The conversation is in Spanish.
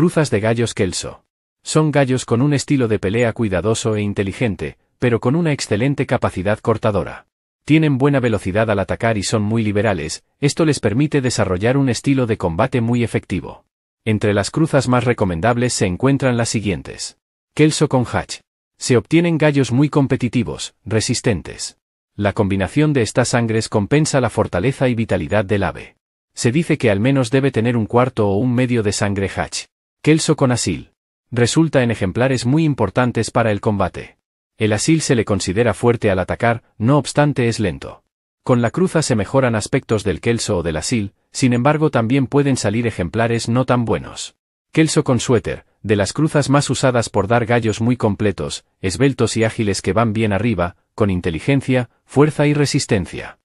Cruzas de gallos Kelso. Son gallos con un estilo de pelea cuidadoso e inteligente, pero con una excelente capacidad cortadora. Tienen buena velocidad al atacar y son muy liberales, esto les permite desarrollar un estilo de combate muy efectivo. Entre las cruzas más recomendables se encuentran las siguientes. Kelso con Hatch. Se obtienen gallos muy competitivos, resistentes. La combinación de estas sangres compensa la fortaleza y vitalidad del ave. Se dice que al menos debe tener un cuarto o un medio de sangre Hatch. Kelso con Asil. Resulta en ejemplares muy importantes para el combate. El Asil se le considera fuerte al atacar, no obstante es lento. Con la cruza se mejoran aspectos del Kelso o del Asil, sin embargo también pueden salir ejemplares no tan buenos. Kelso con suéter, de las cruzas más usadas por dar gallos muy completos, esbeltos y ágiles que van bien arriba, con inteligencia, fuerza y resistencia.